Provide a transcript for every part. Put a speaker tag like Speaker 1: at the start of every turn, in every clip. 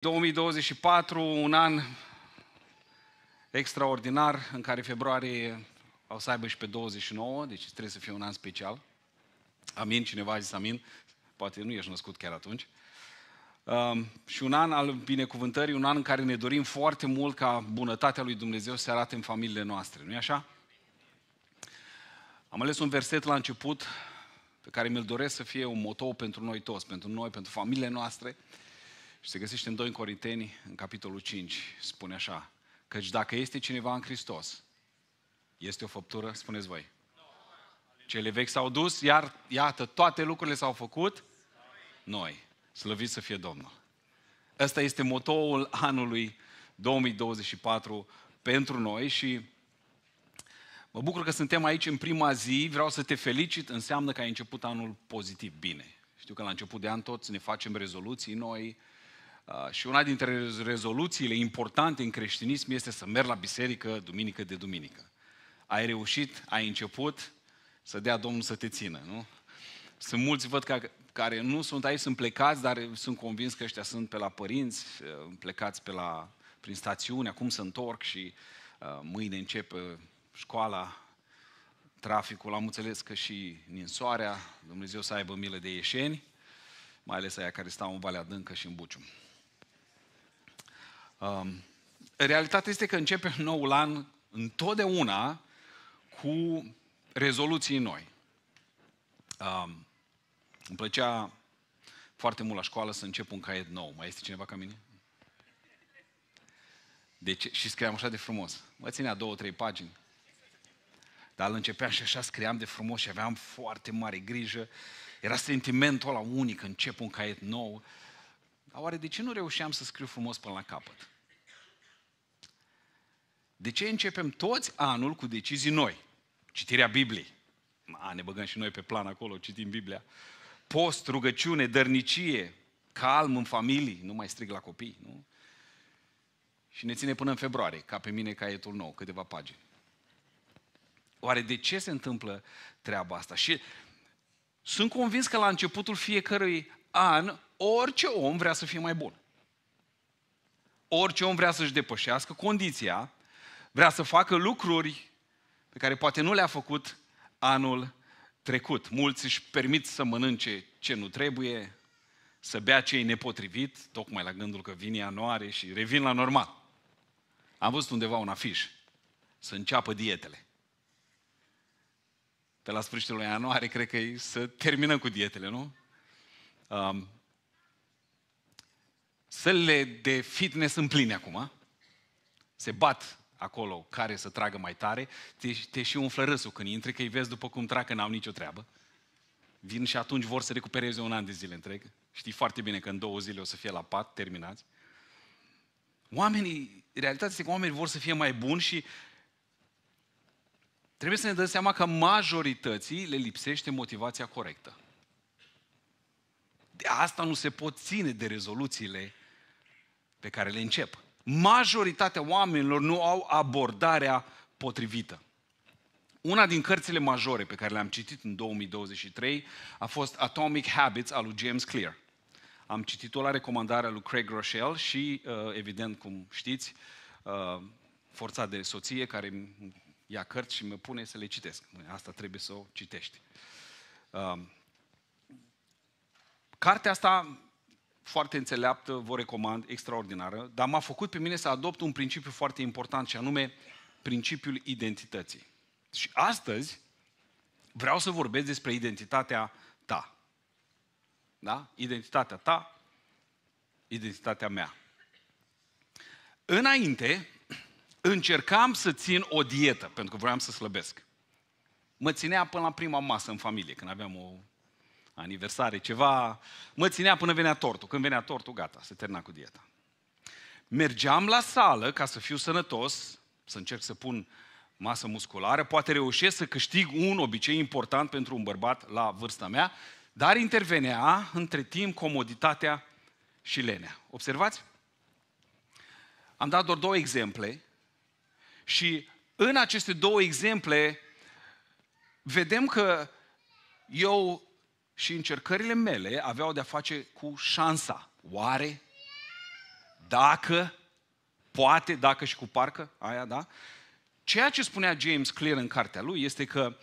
Speaker 1: 2024, un an extraordinar în care februarie o să aibă și pe 29, deci trebuie să fie un an special. Amin, cineva a zis amin, poate nu ești născut chiar atunci. Um, și un an al binecuvântării, un an în care ne dorim foarte mult ca bunătatea lui Dumnezeu să arate în familiile noastre, nu-i așa? Am ales un verset la început pe care mi-l doresc să fie un motou pentru noi toți, pentru noi, pentru familiile noastre. Și se găsește în 2 Corinteni, în capitolul 5, spune așa, căci dacă este cineva în Hristos, este o făptură, spuneți voi. Cele vechi s-au dus, iar iată, toate lucrurile s-au făcut noi. Slăviți să fie Domnul. Ăsta este motoul anului 2024 pentru noi și mă bucur că suntem aici în prima zi, vreau să te felicit, înseamnă că ai început anul pozitiv, bine. Știu că la început de an toți ne facem rezoluții noi, Ah, și una dintre rezoluțiile importante în creștinism este să merg la biserică duminică de duminică. Ai reușit, ai început, să dea Domnul să te țină, nu? Sunt mulți, văd, că, care nu sunt aici, sunt plecați, dar sunt convins că ăștia sunt pe la părinți, eh, plecați pe la, prin stațiune, acum se întorc și eh, mâine începe școala, traficul, am înțeles că și ninsoarea, Dumnezeu să aibă milă de ieșeni, mai ales aia care stau în Valea Dâncă și în Bucium. Um, realitatea este că începem noul an întotdeauna cu rezoluții noi. Um, îmi plăcea foarte mult la școală să încep un caiet nou. Mai este cineva ca mine? Deci, și scriam așa de frumos. Mă ținea două, trei pagini. Dar îl începeam și așa scriam de frumos și aveam foarte mare grijă. Era sentimentul ăla unic, încep un caiet nou. Uh, oare de ce nu reușeam să scriu frumos până la capăt? De ce începem toți anul cu decizii noi? Citirea Bibliei. Ma, ne băgăm și noi pe plan acolo, citim Biblia. Post, rugăciune, dărnicie, calm în familie, nu mai strig la copii, nu? Și ne ține până în februarie, ca pe mine caietul nou, câteva pagini. Oare de ce se întâmplă treaba asta? Și sunt convins că la începutul fiecărui an, orice om vrea să fie mai bun. Orice om vrea să-și depășească condiția, vrea să facă lucruri pe care poate nu le-a făcut anul trecut. Mulți își permit să mănânce ce nu trebuie, să bea ce e nepotrivit, tocmai la gândul că vine ianuarie și revin la normal. Am văzut undeva un afiș, să înceapă dietele. Pe la sfârșitul ianuarie, cred că e să terminăm cu dietele, nu? Um, sălile de fitness sunt pline acum. Se bat acolo care să tragă mai tare. Te, te și umflă râsul când intri, că îi vezi după cum trag, că n-au nicio treabă. Vin și atunci vor să recupereze un an de zile întreg. Știi foarte bine că în două zile o să fie la pat, terminați. Oamenii, realitatea este că oamenii vor să fie mai buni și trebuie să ne dăm seama că majorității le lipsește motivația corectă asta nu se pot ține de rezoluțiile pe care le încep. Majoritatea oamenilor nu au abordarea potrivită. Una din cărțile majore pe care le-am citit în 2023 a fost Atomic Habits al lui James Clear. Am citit-o la recomandarea lui Craig Rochelle și, uh, evident, cum știți, uh, forța de soție care ia cărți și mă pune să le citesc. Asta trebuie să o citești. Um, Cartea asta, foarte înțeleaptă, vă recomand, extraordinară, dar m-a făcut pe mine să adopt un principiu foarte important, și anume principiul identității. Și astăzi vreau să vorbesc despre identitatea ta. Da? Identitatea ta, identitatea mea. Înainte, încercam să țin o dietă, pentru că vreau să slăbesc. Mă ținea până la prima masă în familie, când aveam o aniversare, ceva, mă ținea până venea tortul. Când venea tortul, gata, se termina cu dieta. Mergeam la sală ca să fiu sănătos, să încerc să pun masă musculară, poate reușesc să câștig un obicei important pentru un bărbat la vârsta mea, dar intervenea între timp comoditatea și lenea. Observați? Am dat doar două exemple și în aceste două exemple vedem că eu și încercările mele aveau de-a face cu șansa. Oare? Dacă? Poate? Dacă și cu parcă? Aia, da? Ceea ce spunea James Clear în cartea lui este că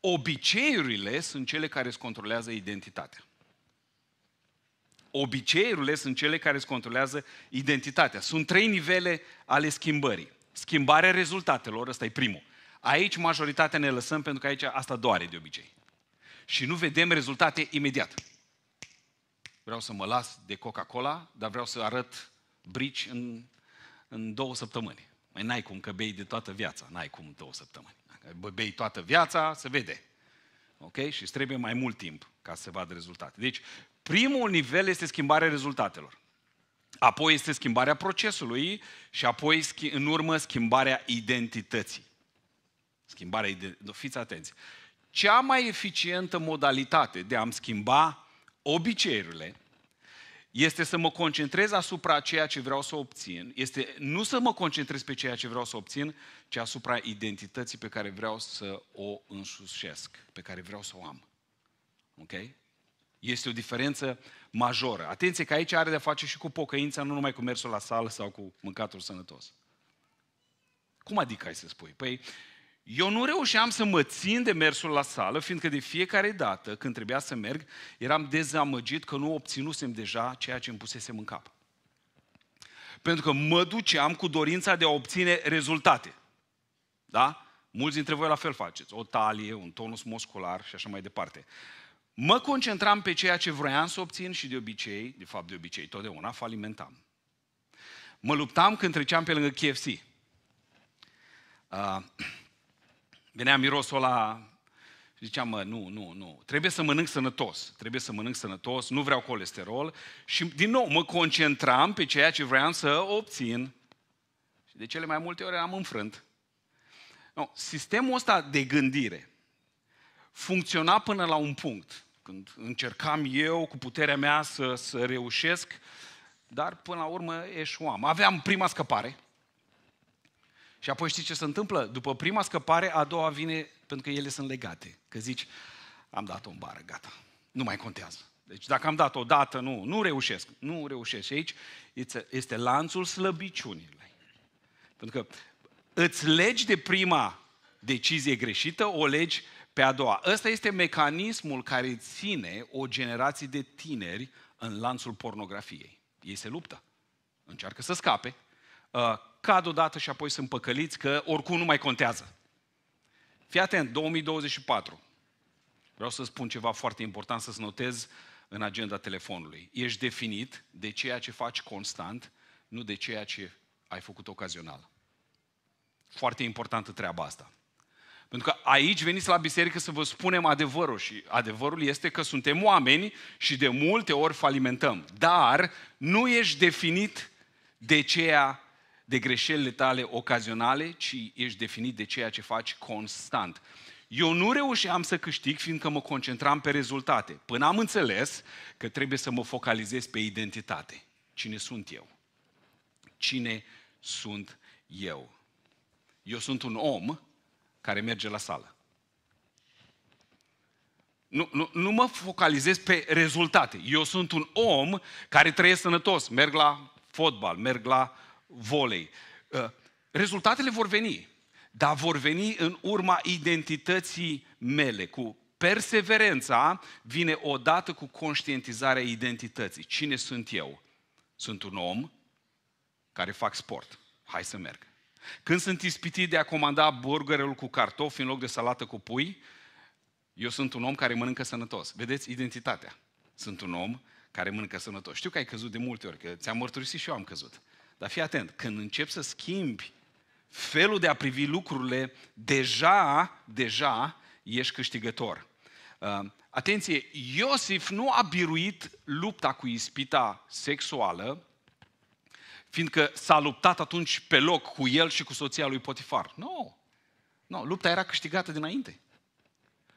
Speaker 1: obiceiurile sunt cele care îți controlează identitatea. Obiceiurile sunt cele care îți controlează identitatea. Sunt trei nivele ale schimbării. Schimbarea rezultatelor, ăsta e primul. Aici majoritatea ne lăsăm pentru că aici asta doare de obicei și nu vedem rezultate imediat. Vreau să mă las de Coca-Cola, dar vreau să arăt brici în, în două săptămâni. Mai n-ai cum că bei de toată viața, n-ai cum două săptămâni. Dacă bei toată viața, se vede. Ok? Și trebuie mai mult timp ca să se vadă rezultate. Deci, primul nivel este schimbarea rezultatelor. Apoi este schimbarea procesului și apoi, în urmă, schimbarea identității. Schimbarea identității. Fiți atenți cea mai eficientă modalitate de a-mi schimba obiceiurile este să mă concentrez asupra ceea ce vreau să obțin, este nu să mă concentrez pe ceea ce vreau să obțin, ci asupra identității pe care vreau să o însușesc, pe care vreau să o am. Ok? Este o diferență majoră. Atenție că aici are de face și cu pocăința, nu numai cu mersul la sală sau cu mâncatul sănătos. Cum adică ai să spui? Păi, eu nu reușeam să mă țin de mersul la sală, fiindcă de fiecare dată când trebuia să merg, eram dezamăgit că nu obținusem deja ceea ce îmi pusesem în cap. Pentru că mă duceam cu dorința de a obține rezultate. Da? Mulți dintre voi la fel faceți. O talie, un tonus muscular și așa mai departe. Mă concentram pe ceea ce vroiam să obțin și de obicei, de fapt de obicei, totdeauna falimentam. Mă luptam când treceam pe lângă KFC. Uh, ah, Venea mirosul la Ziceam, mă, nu, nu, nu, trebuie să mănânc sănătos, trebuie să mănânc sănătos, nu vreau colesterol și din nou mă concentram pe ceea ce vreau să obțin. Și de cele mai multe ori am înfrânt. No, sistemul ăsta de gândire funcționa până la un punct, când încercam eu cu puterea mea să, să reușesc, dar până la urmă eșuam. Aveam prima scăpare, și apoi știi ce se întâmplă? După prima scăpare, a doua vine pentru că ele sunt legate. Că zici, am dat-o în bară, gata. Nu mai contează. Deci dacă am dat o dată, nu, nu reușesc. Nu reușesc. Și aici este lanțul slăbiciunilor. Pentru că îți legi de prima decizie greșită, o legi pe a doua. Ăsta este mecanismul care ține o generație de tineri în lanțul pornografiei. Ei se luptă. Încearcă să scape, Uh, cad odată și apoi sunt păcăliți că oricum nu mai contează. Fii atent, 2024. Vreau să spun ceva foarte important, să-ți notez în agenda telefonului. Ești definit de ceea ce faci constant, nu de ceea ce ai făcut ocazional. Foarte importantă treaba asta. Pentru că aici veniți la biserică să vă spunem adevărul și adevărul este că suntem oameni și de multe ori falimentăm. Dar nu ești definit de ceea de greșelile tale ocazionale, ci ești definit de ceea ce faci constant. Eu nu reușeam să câștig fiindcă mă concentram pe rezultate, până am înțeles că trebuie să mă focalizez pe identitate. Cine sunt eu? Cine sunt eu? Eu sunt un om care merge la sală. Nu, nu, nu mă focalizez pe rezultate. Eu sunt un om care trăiesc sănătos. Merg la fotbal, merg la volei. Uh, rezultatele vor veni, dar vor veni în urma identității mele. Cu perseverența vine odată cu conștientizarea identității. Cine sunt eu? Sunt un om care fac sport. Hai să merg. Când sunt ispitit de a comanda burgerul cu cartofi în loc de salată cu pui, eu sunt un om care mănâncă sănătos. Vedeți identitatea. Sunt un om care mănâncă sănătos. Știu că ai căzut de multe ori, că ți-am mărturisit și eu am căzut. Dar fii atent, când începi să schimbi felul de a privi lucrurile, deja, deja ești câștigător. Uh, atenție, Iosif nu a biruit lupta cu ispita sexuală, fiindcă s-a luptat atunci pe loc cu el și cu soția lui Potifar. Nu! No. Nu, no, lupta era câștigată dinainte.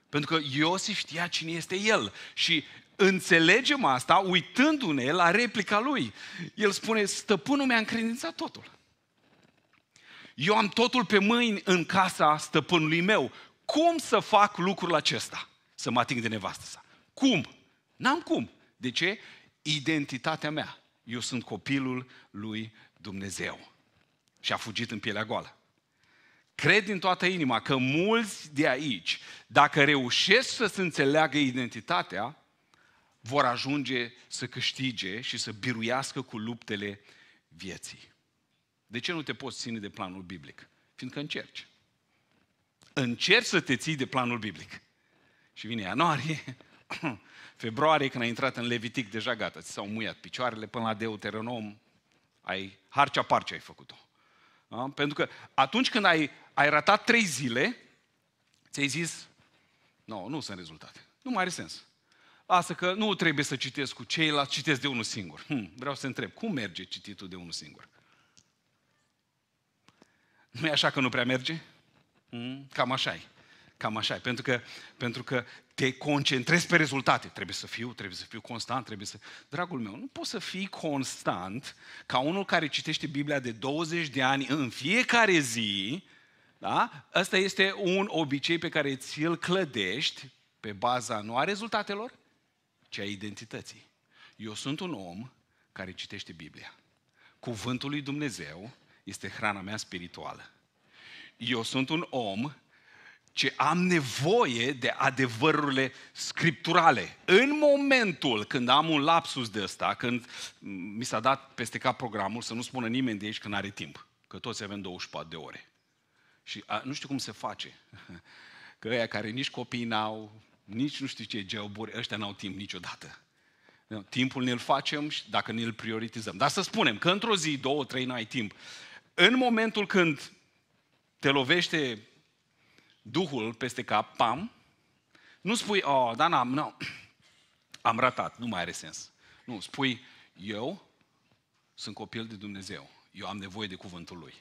Speaker 1: Pentru că Iosif știa cine este el și înțelegem asta uitându-ne la replica lui. El spune, stăpânul mi-a încredințat totul. Eu am totul pe mâini în casa stăpânului meu. Cum să fac lucrul acesta? Să mă ating de nevastă sa. Cum? N-am cum. De ce? Identitatea mea. Eu sunt copilul lui Dumnezeu. Și a fugit în pielea goală. Cred din toată inima că mulți de aici, dacă reușesc să-ți înțeleagă identitatea, vor ajunge să câștige și să biruiască cu luptele vieții. De ce nu te poți ține de planul biblic? Fiindcă încerci. Încerci să te ții de planul biblic. Și vine ianuarie, februarie, când ai intrat în Levitic, deja gata, ți s-au muiat picioarele până la Deuteronom, ai harcea parce ai făcut-o. Da? Pentru că atunci când ai, ai ratat trei zile, ți-ai zis, nu, no, nu sunt rezultate. Nu mai are sens. Asta că nu trebuie să citesc cu ceilalți, citesc de unul singur. Hm, vreau să întreb, cum merge cititul de unul singur? Nu e așa că nu prea merge? Hm, cam așa e. Cam așa e. Pentru că, pentru că te concentrezi pe rezultate. Trebuie să fiu, trebuie să fiu constant, trebuie să... Dragul meu, nu poți să fii constant ca unul care citește Biblia de 20 de ani în fiecare zi, da? asta este un obicei pe care ți-l clădești pe baza nu a rezultatelor, ci a identității. Eu sunt un om care citește Biblia. Cuvântul lui Dumnezeu este hrana mea spirituală. Eu sunt un om ce am nevoie de adevărurile scripturale. În momentul când am un lapsus de ăsta, când mi s-a dat peste cap programul, să nu spună nimeni de aici că nu are timp, că toți avem 24 de ore. Și a, nu știu cum se face. Că ăia care nici copii n-au, nici nu știu ce geoburi, ăștia n-au timp niciodată. Timpul ne-l facem și dacă ne-l prioritizăm. Dar să spunem că într-o zi, două, trei, n-ai timp. În momentul când te lovește Duhul peste cap, pam, nu spui, oh, da, n-am, n-am, am ratat, nu mai are sens. Nu, spui, eu sunt copil de Dumnezeu, eu am nevoie de cuvântul Lui.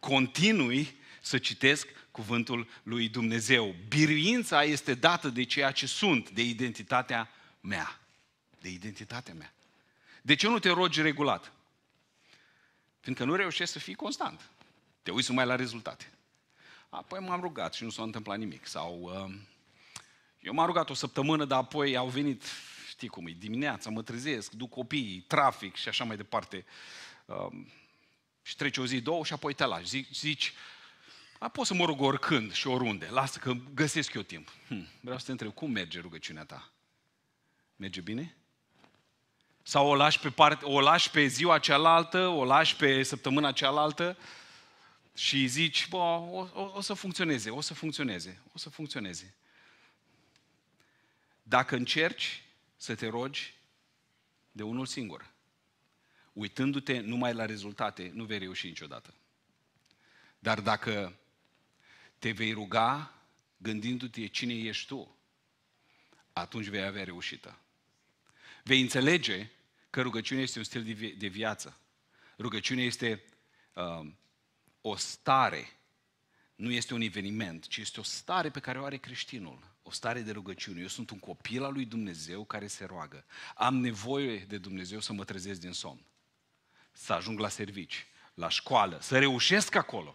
Speaker 1: Continui să citesc cuvântul lui Dumnezeu. Biruința este dată de ceea ce sunt, de identitatea mea. De identitatea mea. De ce nu te rogi regulat? Fiindcă nu reușești să fii constant. Te uiți numai la rezultate. Apoi m-am rugat și nu s-a întâmplat nimic. Sau uh, eu m-am rugat o săptămână, dar apoi au venit, știi cum e, dimineața, mă trezesc, duc copiii, trafic și așa mai departe. Um, și trece o zi, două și apoi te lași. Zici, zici a, pot să mă rog oricând și oriunde. Lasă că găsesc eu timp. Hm, vreau să te întreb, cum merge rugăciunea ta? Merge bine? Sau o lași pe, part, o lași pe ziua cealaltă, o lași pe săptămâna cealaltă și zici, bă, o, o, o să funcționeze, o să funcționeze, o să funcționeze. Dacă încerci să te rogi de unul singur, uitându-te numai la rezultate, nu vei reuși niciodată. Dar dacă te vei ruga gândindu-te cine ești tu, atunci vei avea reușită. Vei înțelege că rugăciunea este un stil de, de viață. Rugăciunea este uh, o stare, nu este un eveniment, ci este o stare pe care o are creștinul, o stare de rugăciune. Eu sunt un copil al lui Dumnezeu care se roagă. Am nevoie de Dumnezeu să mă trezesc din somn, să ajung la servici, la școală, să reușesc acolo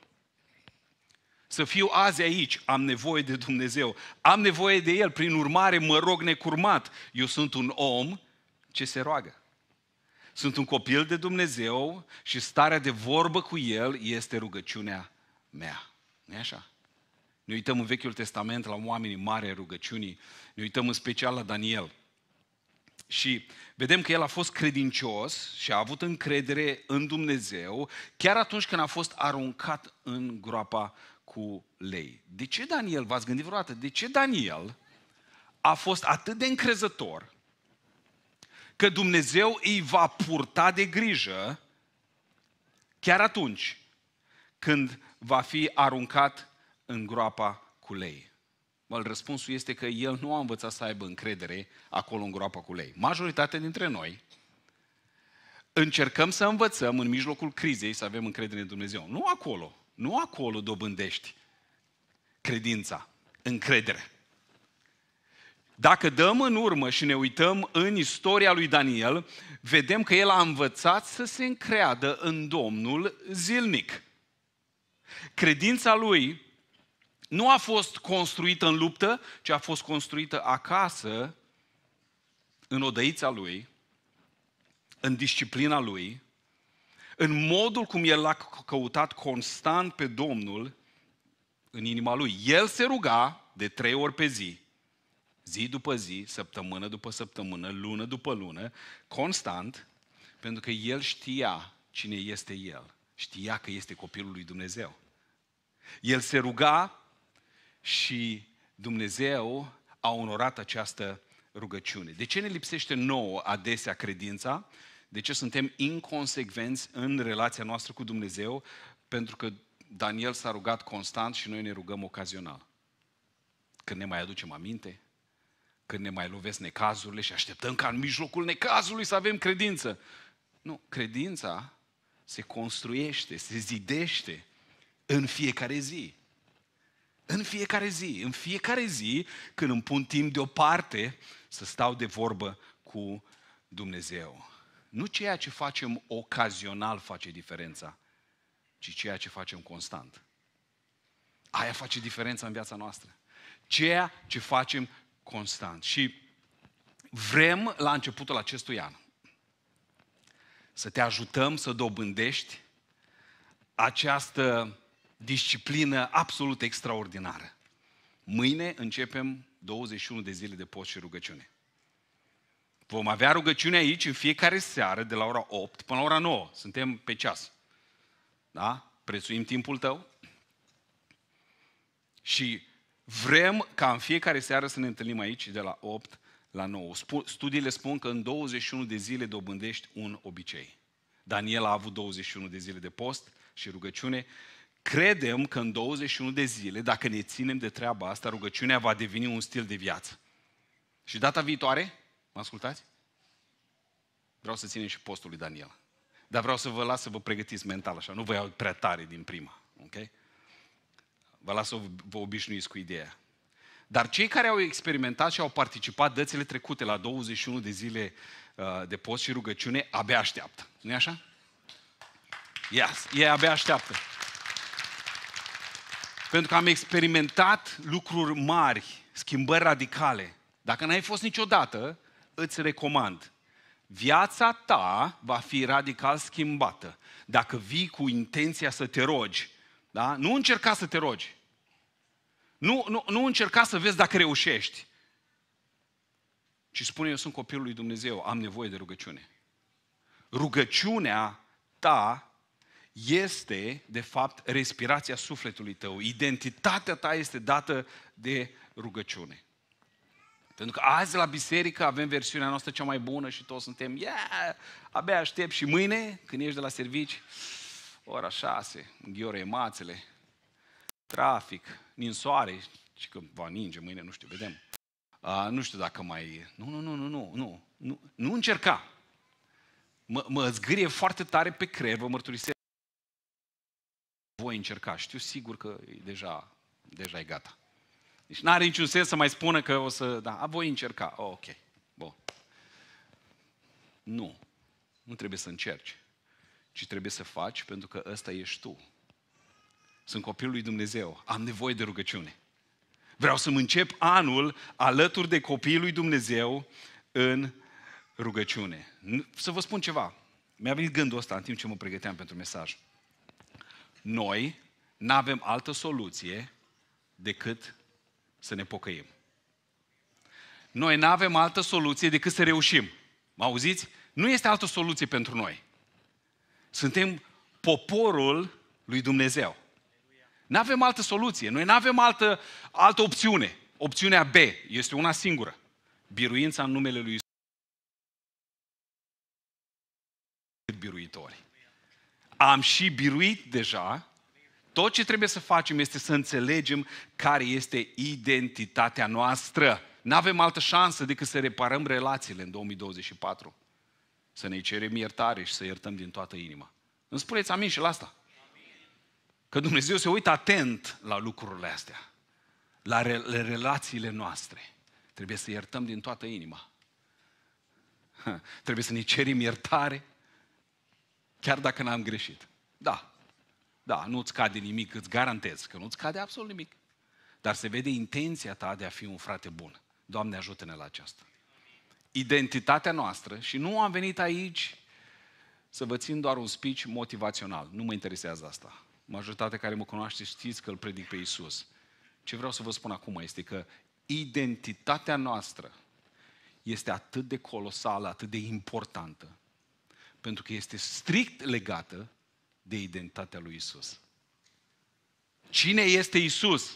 Speaker 1: să fiu azi aici, am nevoie de Dumnezeu, am nevoie de El, prin urmare mă rog necurmat. Eu sunt un om ce se roagă. Sunt un copil de Dumnezeu și starea de vorbă cu El este rugăciunea mea. nu așa? Ne uităm în Vechiul Testament la oamenii mari ai rugăciunii, ne uităm în special la Daniel. Și vedem că el a fost credincios și a avut încredere în Dumnezeu chiar atunci când a fost aruncat în groapa cu lei. De ce Daniel, v-ați gândit vreodată, de ce Daniel a fost atât de încrezător că Dumnezeu îi va purta de grijă chiar atunci când va fi aruncat în groapa cu lei? Well, răspunsul este că el nu a învățat să aibă încredere acolo în groapa cu lei. Majoritatea dintre noi încercăm să învățăm în mijlocul crizei să avem încredere în Dumnezeu. Nu acolo. Nu acolo dobândești credința, încredere. Dacă dăm în urmă și ne uităm în istoria lui Daniel, vedem că el a învățat să se încreadă în Domnul zilnic. Credința lui nu a fost construită în luptă, ci a fost construită acasă, în odăița lui, în disciplina lui, în modul cum el l-a căutat constant pe Domnul în inima lui. El se ruga de trei ori pe zi, zi după zi, săptămână după săptămână, lună după lună, constant, pentru că el știa cine este el. Știa că este copilul lui Dumnezeu. El se ruga și Dumnezeu a onorat această rugăciune. De ce ne lipsește nouă adesea credința? de ce suntem inconsecvenți în relația noastră cu Dumnezeu, pentru că Daniel s-a rugat constant și noi ne rugăm ocazional. Când ne mai aducem aminte, când ne mai lovesc necazurile și așteptăm ca în mijlocul necazului să avem credință. Nu, credința se construiește, se zidește în fiecare zi. În fiecare zi, în fiecare zi când îmi pun timp deoparte să stau de vorbă cu Dumnezeu. Nu ceea ce facem ocazional face diferența, ci ceea ce facem constant. Aia face diferența în viața noastră. Ceea ce facem constant. Și vrem la începutul acestui an să te ajutăm să dobândești această disciplină absolut extraordinară. Mâine începem 21 de zile de post și rugăciune. Vom avea rugăciune aici în fiecare seară de la ora 8 până la ora 9. Suntem pe ceas. Da? Prețuim timpul tău. Și vrem ca în fiecare seară să ne întâlnim aici de la 8 la 9. Studiile spun că în 21 de zile dobândești un obicei. Daniel a avut 21 de zile de post și rugăciune. Credem că în 21 de zile, dacă ne ținem de treaba asta, rugăciunea va deveni un stil de viață. Și data viitoare, Mă ascultați? Vreau să ținem și postul lui Daniel. Dar vreau să vă las să vă pregătiți mental așa. Nu vă iau prea tare din prima. Ok? Vă las să vă obișnuiți cu ideea. Dar cei care au experimentat și au participat dățile trecute la 21 de zile uh, de post și rugăciune, abia așteaptă. nu e așa? Yes, ei abia așteaptă. Pentru că am experimentat lucruri mari, schimbări radicale. Dacă n-ai fost niciodată, îți recomand, viața ta va fi radical schimbată dacă vii cu intenția să te rogi. Da? Nu încerca să te rogi. Nu, nu, nu încerca să vezi dacă reușești. Ci spune, eu sunt copilul lui Dumnezeu, am nevoie de rugăciune. Rugăciunea ta este, de fapt, respirația sufletului tău. Identitatea ta este dată de rugăciune. Pentru că azi la biserică avem versiunea noastră cea mai bună și toți suntem, yeah, abia aștept și mâine, când ești de la servici, ora șase, înghiore mațele, trafic, ninsoare, și că va ninge mâine, nu știu, vedem. Uh, nu știu dacă mai... Nu, nu, nu, nu, nu, nu, nu, nu încerca. Mă, mă zgârie foarte tare pe creier, vă mărturisesc. Voi încerca, știu sigur că deja, deja e gata. Deci n-are niciun sens să mai spună că o să... Da, a, voi încerca. Oh, ok, bun. Nu. Nu trebuie să încerci. Ci trebuie să faci pentru că ăsta ești tu. Sunt copilul lui Dumnezeu. Am nevoie de rugăciune. Vreau să-mi încep anul alături de copilul lui Dumnezeu în rugăciune. Să vă spun ceva. Mi-a venit gândul ăsta în timp ce mă pregăteam pentru mesaj. Noi nu avem altă soluție decât să ne pocăim. Noi nu avem altă soluție decât să reușim. Mă auziți? Nu este altă soluție pentru noi. Suntem poporul lui Dumnezeu. Nu avem altă soluție. Noi nu avem altă, altă opțiune. Opțiunea B este una singură. Biruința în numele lui Isus. Biruitori. Am și biruit deja tot ce trebuie să facem este să înțelegem care este identitatea noastră. Nu avem altă șansă decât să reparăm relațiile în 2024. Să ne cerem iertare și să iertăm din toată inima. Îmi spuneți amin și la asta. Că Dumnezeu se uită atent la lucrurile astea, la re- relațiile noastre. Trebuie să iertăm din toată inima. trebuie să ne cerim iertare, chiar dacă n-am greșit. Da, da, nu-ți cade nimic, îți garantez că nu-ți cade absolut nimic. Dar se vede intenția ta de a fi un frate bun. Doamne, ajută-ne la aceasta. Identitatea noastră, și nu am venit aici să vă țin doar un speech motivațional. Nu mă interesează asta. Majoritatea care mă cunoaște știți că îl predic pe Isus. Ce vreau să vă spun acum este că identitatea noastră este atât de colosală, atât de importantă, pentru că este strict legată de identitatea lui Isus. Cine este Isus?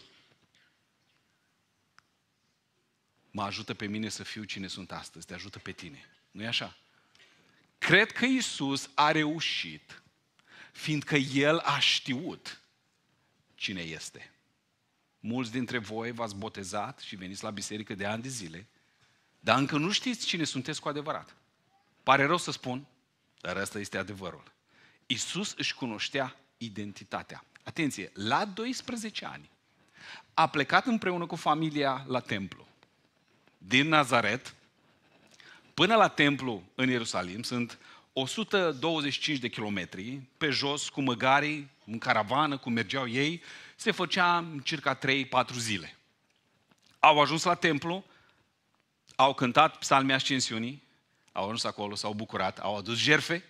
Speaker 1: Mă ajută pe mine să fiu cine sunt astăzi, te ajută pe tine. nu e așa? Cred că Isus a reușit, fiindcă El a știut cine este. Mulți dintre voi v-ați botezat și veniți la biserică de ani de zile, dar încă nu știți cine sunteți cu adevărat. Pare rău să spun, dar asta este adevărul. Isus își cunoștea identitatea. Atenție, la 12 ani a plecat împreună cu familia la templu. Din Nazaret până la templu în Ierusalim sunt 125 de kilometri, pe jos, cu măgarii, în caravană, cum mergeau ei, se făcea în circa 3-4 zile. Au ajuns la templu, au cântat psalmii ascensiunii, au ajuns acolo, s-au bucurat, au adus jerfe,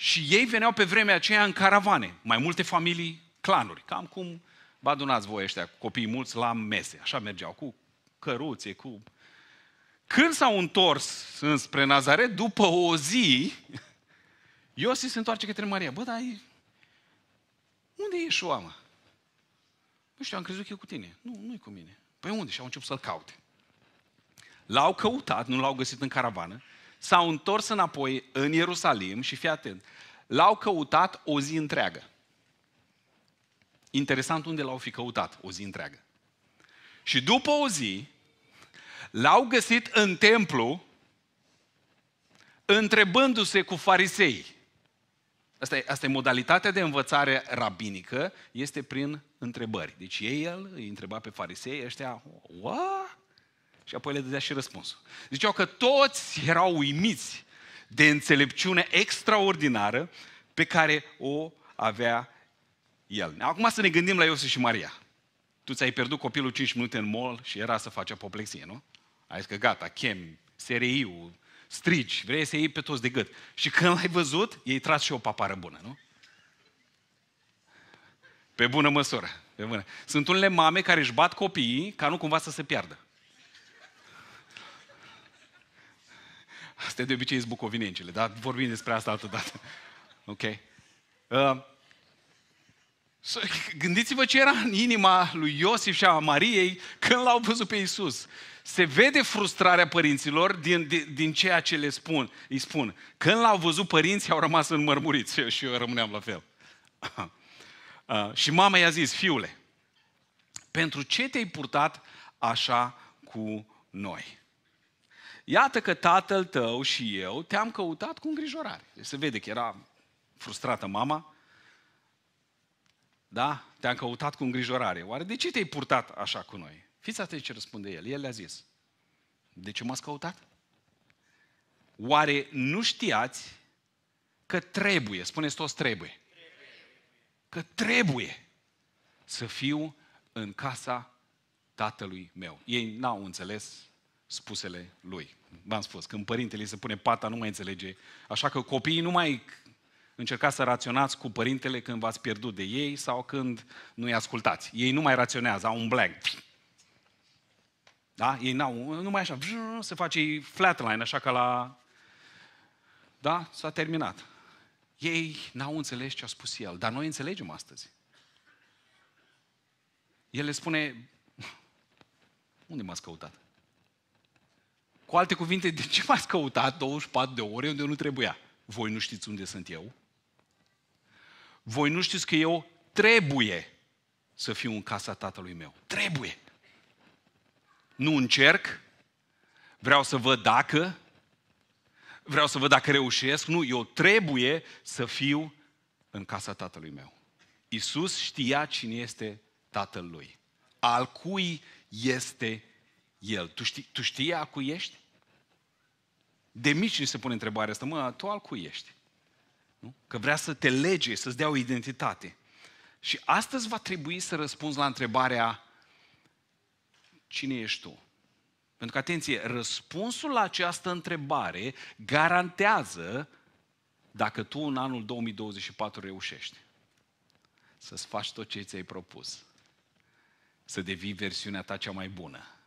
Speaker 1: și ei veneau pe vremea aceea în caravane, mai multe familii, clanuri, cam cum vă adunați voi ăștia copiii mulți la mese. Așa mergeau, cu căruțe, cu... Când s-au întors înspre Nazaret, după o zi, Iosif se întoarce către Maria. Bă, dar unde e Ioșua, Nu știu, am crezut că e cu tine. Nu, nu e cu mine. Păi unde? Și au început să-l caute. L-au căutat, nu l-au găsit în caravană s-au întors înapoi în Ierusalim și fii atent, l-au căutat o zi întreagă. Interesant unde l-au fi căutat o zi întreagă. Și după o zi, l-au găsit în templu întrebându-se cu farisei. Asta e, asta e modalitatea de învățare rabinică, este prin întrebări. Deci ei, el întreba pe farisei, ăștia, what? Și apoi le dădea și răspunsul. Ziceau că toți erau uimiți de înțelepciune extraordinară pe care o avea el. Acum să ne gândim la Iosif și Maria. Tu ți-ai pierdut copilul 5 minute în mall și era să faci apoplexie, nu? Ai zis că gata, chem, seriu, strigi, vrei să iei pe toți de gât. Și când l-ai văzut, ei tras și o papară bună, nu? Pe bună măsură, pe bună. Sunt unele mame care își bat copiii ca nu cumva să se piardă. Asta de obicei sunt bucovinencile, dar vorbim despre asta altă dată. Ok? Uh, gândiți-vă ce era în inima lui Iosif și a Mariei când l-au văzut pe Isus. Se vede frustrarea părinților din, din, din ceea ce le spun, îi spun. Când l-au văzut părinții, au rămas înmărmuriți și eu rămâneam la fel. Uh, și mama i-a zis, fiule, pentru ce te-ai purtat așa cu noi? Iată că tatăl tău și eu te-am căutat cu îngrijorare. Deci se vede că era frustrată mama. Da? Te-am căutat cu îngrijorare. Oare de ce te-ai purtat așa cu noi? Fiți atenți ce răspunde el. El le-a zis. De ce m-ați căutat? Oare nu știați că trebuie, spuneți toți trebuie, că trebuie să fiu în casa tatălui meu. Ei n-au înțeles spusele lui. V-am spus, când părintele îi se pune pata, nu mai înțelege. Așa că copiii nu mai încercați să raționați cu părintele când v-ați pierdut de ei sau când nu-i ascultați. Ei nu mai raționează, au un blank. Da? Ei n-au, numai așa, se face flatline, așa ca la... Da? S-a terminat. Ei n-au înțeles ce a spus el, dar noi înțelegem astăzi. El le spune, unde m-ați căutat? Cu alte cuvinte, de ce m-ați căutat 24 de ore unde nu trebuia? Voi nu știți unde sunt eu? Voi nu știți că eu trebuie să fiu în casa tatălui meu. Trebuie. Nu încerc. Vreau să văd dacă. Vreau să văd dacă reușesc. Nu, eu trebuie să fiu în casa tatălui meu. Iisus știa cine este tatăl lui. Al cui este el. Tu știi, tu știi a cui ești? De mici ni se pune întrebarea asta, mă, tu al cui ești? Nu? Că vrea să te lege, să-ți dea o identitate. Și astăzi va trebui să răspunzi la întrebarea cine ești tu? Pentru că, atenție, răspunsul la această întrebare garantează dacă tu în anul 2024 reușești să-ți faci tot ce ți-ai propus, să devii versiunea ta cea mai bună,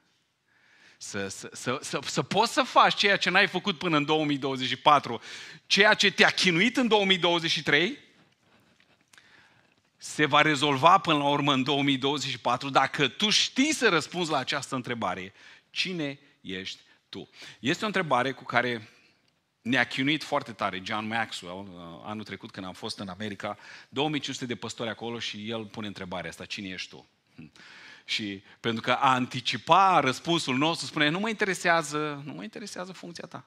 Speaker 1: să, să, să, să, să poți să faci ceea ce n-ai făcut până în 2024, ceea ce te-a chinuit în 2023, se va rezolva până la urmă în 2024 dacă tu știi să răspunzi la această întrebare. Cine ești tu? Este o întrebare cu care ne-a chinuit foarte tare John Maxwell uh, anul trecut când am fost în America. 2500 de păstori acolo și el pune întrebarea asta, cine ești tu? Hm. Și pentru că a anticipa răspunsul nostru spune, nu mă interesează, nu mă interesează funcția ta.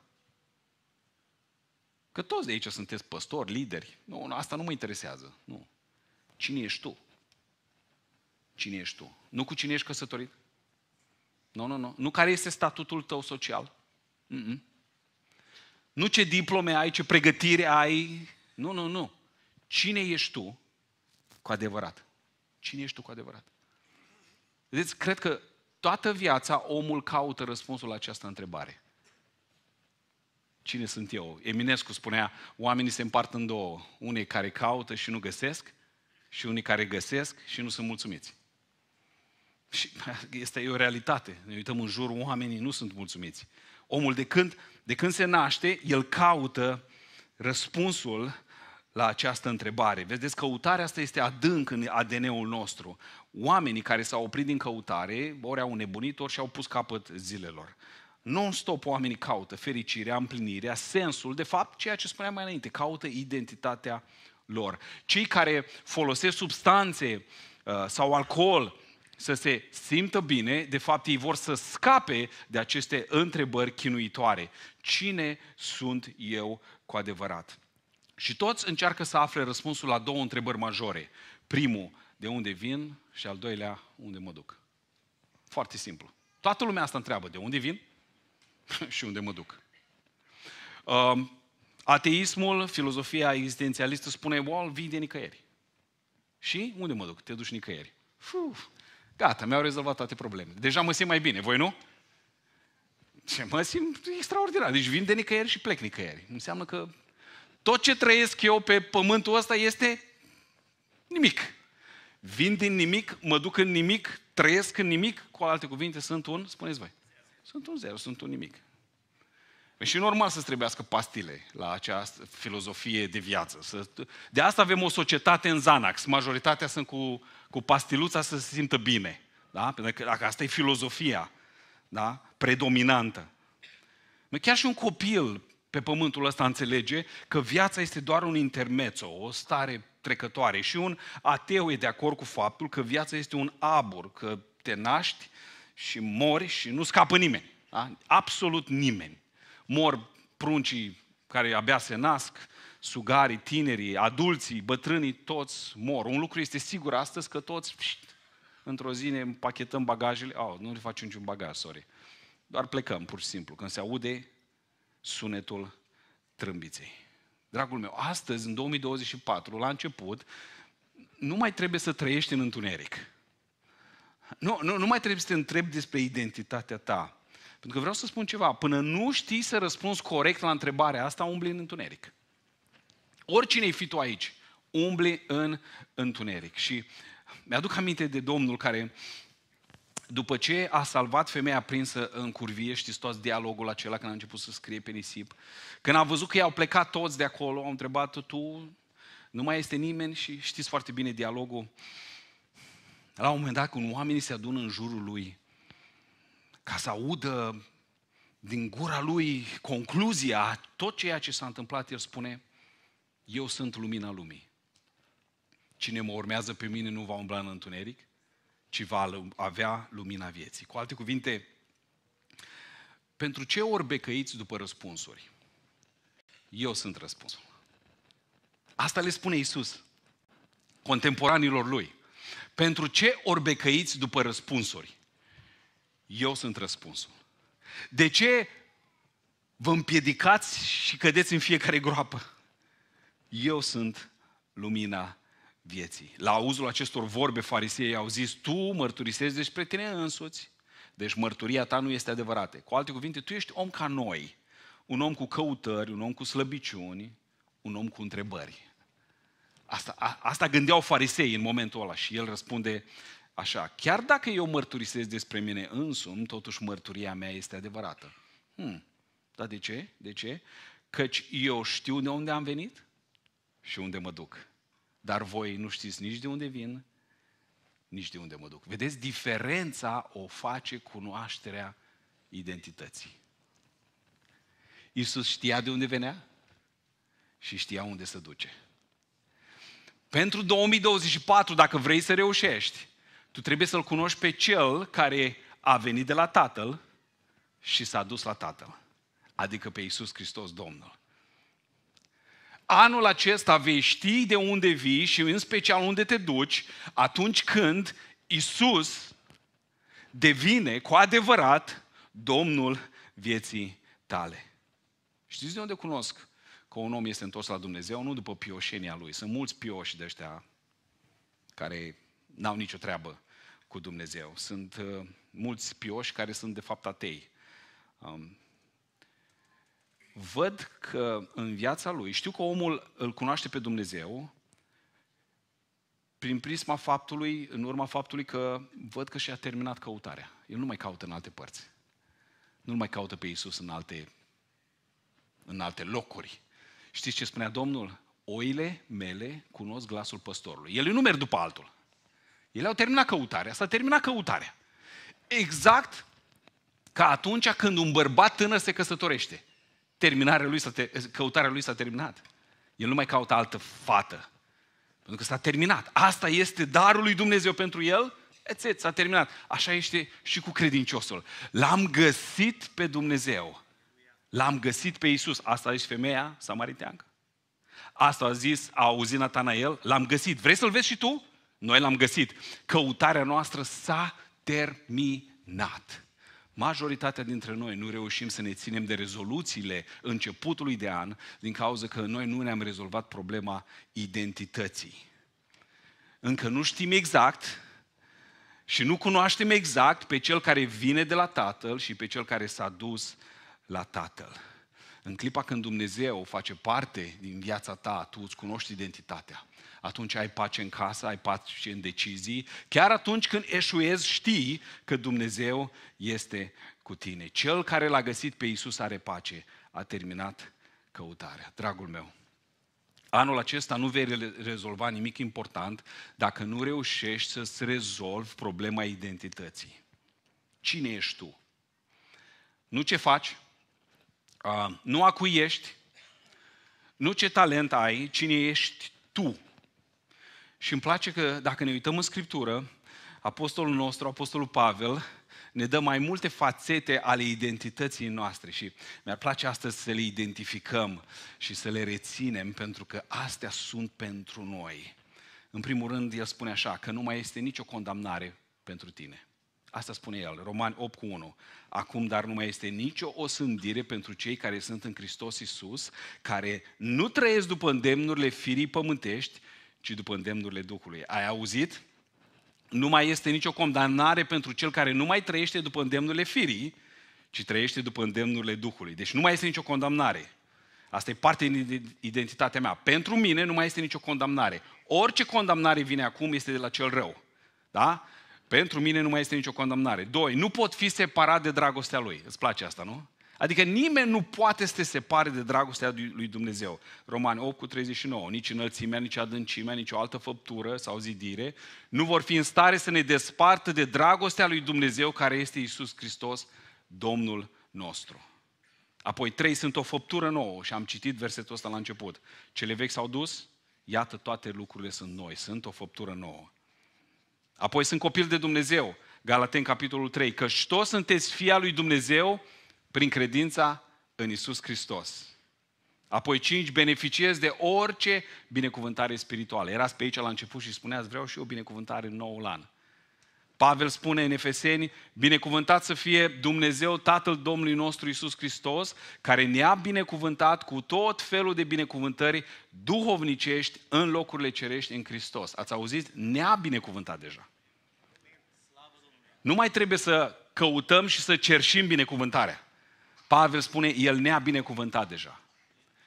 Speaker 1: Că toți de aici sunteți păstori, lideri. Nu, asta nu mă interesează. Nu. Cine ești tu? Cine ești tu? Nu cu cine ești căsătorit? Nu, nu, nu. Nu care este statutul tău social? Mm-mm. Nu ce diplome ai, ce pregătire ai. Nu, nu, nu. Cine ești tu cu adevărat? Cine ești tu cu adevărat? Vedeți, cred că toată viața omul caută răspunsul la această întrebare. Cine sunt eu? Eminescu spunea, oamenii se împart în două. Unii care caută și nu găsesc și unii care găsesc și nu sunt mulțumiți. Și este o realitate. Ne uităm în jur, oamenii nu sunt mulțumiți. Omul de când, de când se naște, el caută răspunsul la această întrebare. Vedeți, căutarea asta este adânc în ADN-ul nostru. Oamenii care s-au oprit din căutare, ori au nebunit, ori și-au pus capăt zilelor. Non-stop oamenii caută fericirea, împlinirea, sensul, de fapt, ceea ce spuneam mai înainte, caută identitatea lor. Cei care folosesc substanțe uh, sau alcool să se simtă bine, de fapt ei vor să scape de aceste întrebări chinuitoare. Cine sunt eu cu adevărat? Și toți încearcă să afle răspunsul la două întrebări majore. Primul, de unde vin? Și al doilea, unde mă duc? Foarte simplu. Toată lumea asta întreabă, de unde vin și unde mă duc. Uh, ateismul, filozofia existențialistă spune, Wall vin de nicăieri. Și unde mă duc? Te duci nicăieri. Fuh, gata, mi-au rezolvat toate problemele. Deja mă simt mai bine, voi nu? Ce mă simt extraordinar. Deci vin de nicăieri și plec nicăieri. Înseamnă că tot ce trăiesc eu pe pământul ăsta este nimic. Vin din nimic, mă duc în nimic, trăiesc în nimic, cu alte cuvinte, sunt un, spuneți voi, sunt un zero, sunt un nimic. Păi și normal să-ți trebuiască pastile la această filozofie de viață. De asta avem o societate în Zanax. Majoritatea sunt cu, cu pastiluța să se simtă bine. Da? Pentru că dacă asta e filozofia da? predominantă. Chiar și un copil pe pământul ăsta înțelege că viața este doar un intermezzo, o stare trecătoare. Și un ateu e de acord cu faptul că viața este un abur, că te naști și mori și nu scapă nimeni. Da? Absolut nimeni. Mor pruncii care abia se nasc, sugarii, tinerii, adulții, bătrânii, toți mor. Un lucru este sigur astăzi că toți, pșt, într-o zi ne împachetăm bagajele. Oh, nu le faci niciun bagaj, sorry. Doar plecăm, pur și simplu. Când se aude, sunetul trâmbiței. Dragul meu, astăzi, în 2024, la început, nu mai trebuie să trăiești în întuneric. Nu, nu, nu mai trebuie să te întrebi despre identitatea ta. Pentru că vreau să spun ceva. Până nu știi să răspunzi corect la întrebarea asta, umbli în întuneric. Oricine-i fi tu aici, umbli în întuneric. Și mi-aduc aminte de Domnul care după ce a salvat femeia prinsă în curvie, știți toți dialogul acela când a început să scrie pe nisip, când a văzut că i-au plecat toți de acolo, au întrebat, tu nu mai este nimeni și știți foarte bine dialogul. La un moment dat când oamenii se adună în jurul lui ca să audă din gura lui concluzia a tot ceea ce s-a întâmplat, el spune, eu sunt lumina lumii. Cine mă urmează pe mine nu va umbla în întuneric, ci va avea lumina vieții. Cu alte cuvinte, pentru ce ori becăiți după răspunsuri? Eu sunt răspunsul. Asta le spune Isus contemporanilor lui. Pentru ce ori becăiți după răspunsuri? Eu sunt răspunsul. De ce vă împiedicați și cădeți în fiecare groapă? Eu sunt lumina vieții. La auzul acestor vorbe, farisei au zis, tu mărturisești despre tine însuți, deci mărturia ta nu este adevărată. Cu alte cuvinte, tu ești om ca noi, un om cu căutări, un om cu slăbiciuni, un om cu întrebări. Asta, a, asta gândeau farisei în momentul ăla și el răspunde așa, chiar dacă eu mărturisesc despre mine însumi, totuși mărturia mea este adevărată. Hmm, dar de ce? De ce? Căci eu știu de unde am venit și unde mă duc. Dar voi nu știți nici de unde vin, nici de unde mă duc. Vedeți, diferența o face cunoașterea identității. Iisus știa de unde venea și știa unde să duce. Pentru 2024, dacă vrei să reușești, tu trebuie să-L cunoști pe Cel care a venit de la Tatăl și s-a dus la Tatăl, adică pe Iisus Hristos Domnul anul acesta vei ști de unde vii și în special unde te duci, atunci când Isus devine cu adevărat Domnul vieții tale. Știți de unde cunosc că un om este întors la Dumnezeu? Nu după pioșenia lui. Sunt mulți pioși de ăștia care n-au nicio treabă cu Dumnezeu. Sunt uh, mulți pioși care sunt de fapt atei. Um, văd că în viața lui, știu că omul îl cunoaște pe Dumnezeu prin prisma faptului, în urma faptului că văd că și-a terminat căutarea. El nu mai caută în alte părți. Nu mai caută pe Iisus în alte, în alte locuri. Știți ce spunea Domnul? Oile mele cunosc glasul păstorului. El nu merg după altul. El au terminat căutarea. S-a terminat căutarea. Exact ca atunci când un bărbat tânăr se căsătorește terminarea lui s-a te- căutarea lui s-a terminat. El nu mai caută altă fată. Pentru că s-a terminat. Asta este darul lui Dumnezeu pentru el. Ețet, s-a terminat. Așa este și cu credinciosul. L-am găsit pe Dumnezeu. L-am găsit pe Isus. Asta este femeia samariteancă. Asta a zis, a auzit Natanael, l-am găsit. Vrei să-l vezi și tu? Noi l-am găsit. Căutarea noastră s-a terminat. Majoritatea dintre noi nu reușim să ne ținem de rezoluțiile începutului de an din cauza că noi nu ne-am rezolvat problema identității. Încă nu știm exact și nu cunoaștem exact pe cel care vine de la Tatăl și pe cel care s-a dus la Tatăl. În clipa când Dumnezeu face parte din viața ta, tu îți cunoști identitatea atunci ai pace în casă, ai pace și în decizii. Chiar atunci când eșuezi, știi că Dumnezeu este cu tine. Cel care l-a găsit pe Isus are pace. A terminat căutarea. Dragul meu, anul acesta nu vei rezolva nimic important dacă nu reușești să-ți rezolvi problema identității. Cine ești tu? Nu ce faci, nu a cui ești, nu ce talent ai, cine ești tu și îmi place că dacă ne uităm în Scriptură, apostolul nostru, apostolul Pavel, ne dă mai multe fațete ale identității noastre și mi-ar place astăzi să le identificăm și să le reținem pentru că astea sunt pentru noi. În primul rând, el spune așa, că nu mai este nicio condamnare pentru tine. Asta spune el, Romani 8 cu 1. Acum, dar nu mai este nicio osândire pentru cei care sunt în Hristos Iisus, care nu trăiesc după îndemnurile firii pământești, ci după îndemnurile Duhului. Ai auzit? Nu mai este nicio condamnare pentru cel care nu mai trăiește după îndemnurile firii, ci trăiește după îndemnurile Duhului. Deci nu mai este nicio condamnare. Asta e parte din identitatea mea. Pentru mine nu mai este nicio condamnare. Orice condamnare vine acum este de la cel rău. Da? Pentru mine nu mai este nicio condamnare. Doi, nu pot fi separat de dragostea lui. Îți place asta, nu? Adică nimeni nu poate să te separe de dragostea lui Dumnezeu. Romani 8 cu 39. Nici înălțimea, nici adâncimea, nici o altă făptură sau zidire nu vor fi în stare să ne despartă de dragostea lui Dumnezeu care este Isus Hristos, Domnul nostru. Apoi trei sunt o făptură nouă și am citit versetul ăsta la început. Cele vechi s-au dus, iată toate lucrurile sunt noi, sunt o făptură nouă. Apoi sunt copil de Dumnezeu, Galaten capitolul 3, căci toți sunteți fia lui Dumnezeu prin credința în Isus Hristos. Apoi cinci, beneficiez de orice binecuvântare spirituală. Erați pe aici la început și spuneați, vreau și eu binecuvântare în nouul an. Pavel spune în Efeseni, binecuvântat să fie Dumnezeu Tatăl Domnului nostru Isus Hristos, care ne-a binecuvântat cu tot felul de binecuvântări duhovnicești în locurile cerești în Hristos. Ați auzit? Ne-a binecuvântat deja. Nu mai trebuie să căutăm și să cerșim binecuvântarea. Pavel spune, El ne-a binecuvântat deja.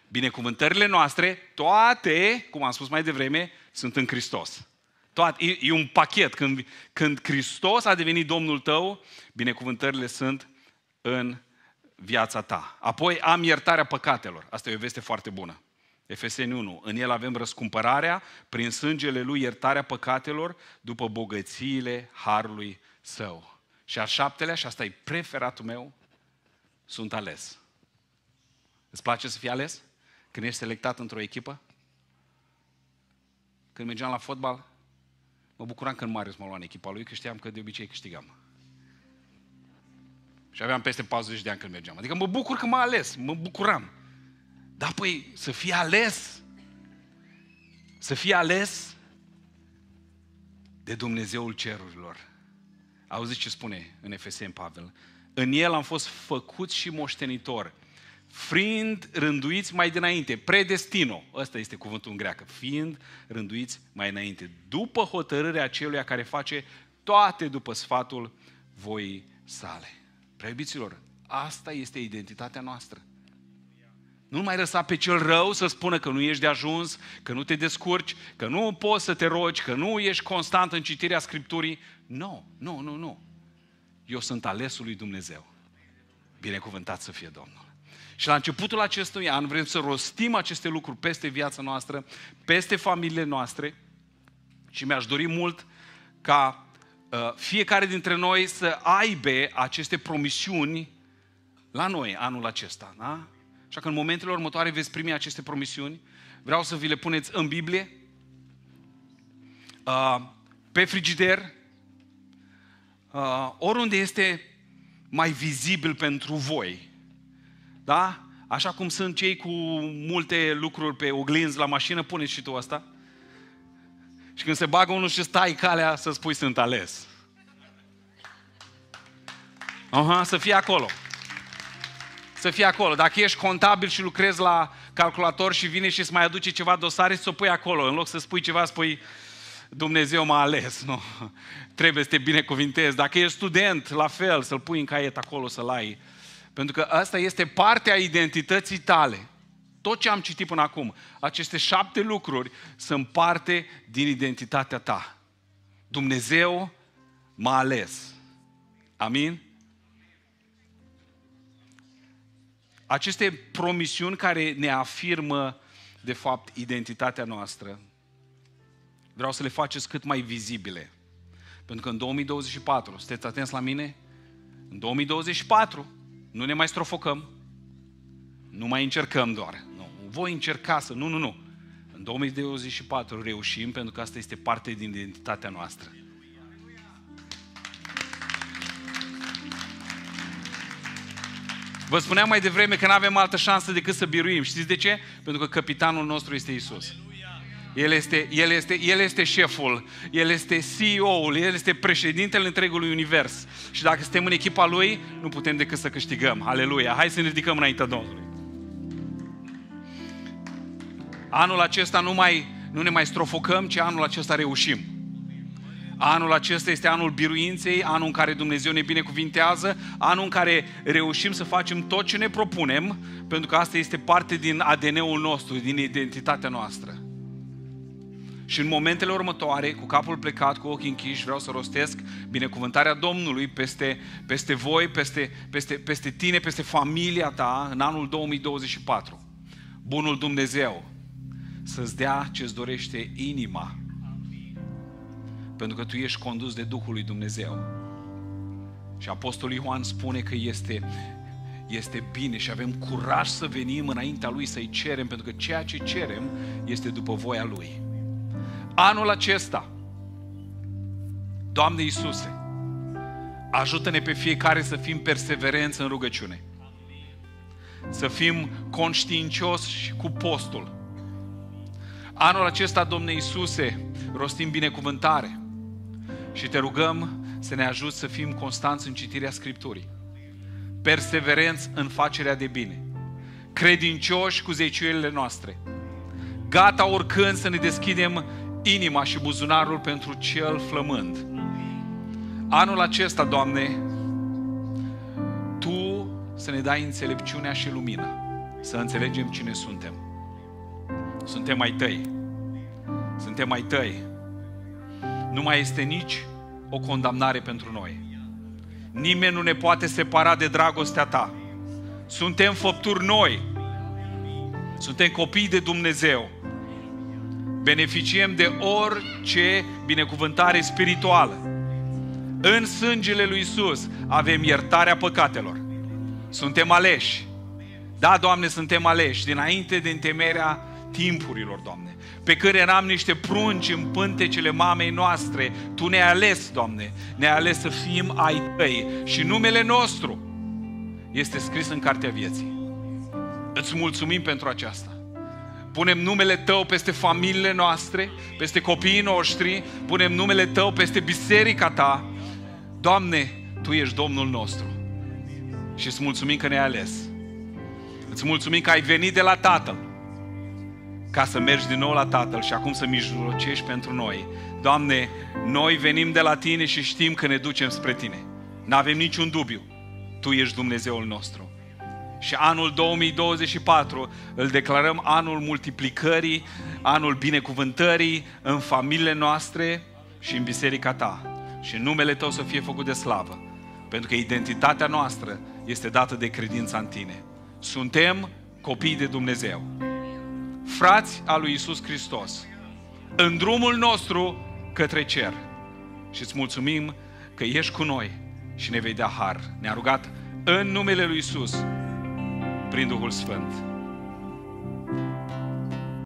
Speaker 1: Binecuvântările noastre, toate, cum am spus mai devreme, sunt în Hristos. Toate, e, e un pachet. Când, când Hristos a devenit Domnul tău, binecuvântările sunt în viața ta. Apoi am iertarea păcatelor. Asta e o veste foarte bună. Efeseni 1. În el avem răscumpărarea, prin sângele lui iertarea păcatelor, după bogățiile harului său. Și al șaptelea, și asta e preferatul meu, sunt ales. Îți place să fii ales? Când ești selectat într-o echipă? Când mergeam la fotbal, mă bucuram când Marius mă lua în echipa lui, că știam că de obicei câștigam. Și aveam peste 40 de ani când mergeam. Adică mă bucur că m-a ales, mă bucuram. Dar păi să fii ales, să fii ales de Dumnezeul cerurilor. Auziți ce spune în Efesem Pavel? În el am fost făcuți și moștenitori, fiind rânduiți mai dinainte, predestino, ăsta este cuvântul în greacă, fiind rânduiți mai înainte, după hotărârea celuia care face toate după sfatul voii sale. Preobiților, asta este identitatea noastră. Nu mai răsa pe cel rău să spună că nu ești de ajuns, că nu te descurci, că nu poți să te rogi, că nu ești constant în citirea Scripturii. Nu, no, nu, nu, nu eu sunt alesul lui Dumnezeu. Binecuvântat să fie Domnul. Și la începutul acestui an vrem să rostim aceste lucruri peste viața noastră, peste familiile noastre și mi-aș dori mult ca uh, fiecare dintre noi să aibă aceste promisiuni la noi anul acesta. Da? Așa că în momentele următoare veți primi aceste promisiuni. Vreau să vi le puneți în Biblie, uh, pe frigider, uh, oriunde este mai vizibil pentru voi. Da? Așa cum sunt cei cu multe lucruri pe oglinzi la mașină, puneți și tu asta. Și când se bagă unul și stai calea să spui sunt ales. Aha, să fie acolo. Să fie acolo. Dacă ești contabil și lucrezi la calculator și vine și îți mai aduce ceva dosare, să o pui acolo. În loc să spui ceva, spui Dumnezeu m-a ales, nu? Trebuie să te binecuvintezi. Dacă ești student, la fel, să-l pui în caiet acolo, să-l ai. Pentru că asta este partea identității tale. Tot ce am citit până acum, aceste șapte lucruri sunt parte din identitatea ta. Dumnezeu m-a ales. Amin? Aceste promisiuni care ne afirmă, de fapt, identitatea noastră, Vreau să le faceți cât mai vizibile. Pentru că în 2024, sunteți atenți la mine? În 2024 nu ne mai strofocăm, nu mai încercăm doar. Nu. Voi încerca să... Nu, nu, nu. În 2024 reușim pentru că asta este parte din identitatea noastră. Vă spuneam mai devreme că nu avem altă șansă decât să biruim. Știți de ce? Pentru că capitanul nostru este Isus. Aleluia. El este, el, este, el este șeful, El este CEO-ul, El este președintele întregului univers. Și dacă suntem în echipa Lui, nu putem decât să câștigăm. Aleluia! Hai să ne ridicăm înaintea Domnului. Anul acesta nu, mai, nu ne mai strofocăm, ci anul acesta reușim. Anul acesta este anul biruinței, anul în care Dumnezeu ne binecuvintează, anul în care reușim să facem tot ce ne propunem, pentru că asta este parte din ADN-ul nostru, din identitatea noastră. Și în momentele următoare, cu capul plecat, cu ochii închiși, vreau să rostesc binecuvântarea Domnului peste, peste voi, peste, peste, peste tine, peste familia ta în anul 2024. Bunul Dumnezeu să-ți dea ce-ți dorește inima. Pentru că tu ești condus de Duhul lui Dumnezeu. Și Apostolul Ioan spune că este, este bine și avem curaj să venim înaintea Lui să-i cerem, pentru că ceea ce cerem este după voia Lui anul acesta, Doamne Iisuse, ajută-ne pe fiecare să fim perseverenți în rugăciune. Să fim conștiincioși cu postul. Anul acesta, Doamne Iisuse, rostim binecuvântare și te rugăm să ne ajuți să fim constanți în citirea Scripturii. Perseverenți în facerea de bine. Credincioși cu zeciuielile noastre. Gata oricând să ne deschidem inima și buzunarul pentru cel flămând. Anul acesta, Doamne, Tu să ne dai înțelepciunea și lumina, să înțelegem cine suntem. Suntem ai Tăi. Suntem ai Tăi. Nu mai este nici o condamnare pentru noi. Nimeni nu ne poate separa de dragostea Ta. Suntem făpturi noi. Suntem copii de Dumnezeu beneficiem de orice binecuvântare spirituală. În sângele lui Isus avem iertarea păcatelor. Suntem aleși. Da, Doamne, suntem aleși dinainte de întemerea timpurilor, Doamne. Pe care eram niște prunci în pântecele mamei noastre, Tu ne-ai ales, Doamne. Ne-ai ales să fim ai Tăi și numele nostru este scris în Cartea Vieții. Îți mulțumim pentru aceasta punem numele Tău peste familiile noastre, peste copiii noștri, punem numele Tău peste biserica Ta. Doamne, Tu ești Domnul nostru și îți mulțumim că ne-ai ales. Îți mulțumim că ai venit de la Tatăl ca să mergi din nou la Tatăl și acum să mijlocești pentru noi. Doamne, noi venim de la Tine și știm că ne ducem spre Tine. N-avem niciun dubiu. Tu ești Dumnezeul nostru. Și anul 2024 îl declarăm anul multiplicării, anul binecuvântării în familiile noastre și în biserica ta. Și numele tău să fie făcut de slavă. Pentru că identitatea noastră este dată de credința în tine. Suntem copii de Dumnezeu. Frați al lui Isus Hristos. În drumul nostru către cer. Și îți mulțumim că ești cu noi și ne vei da har. Ne-a rugat în numele lui Isus Prinde Holsvent.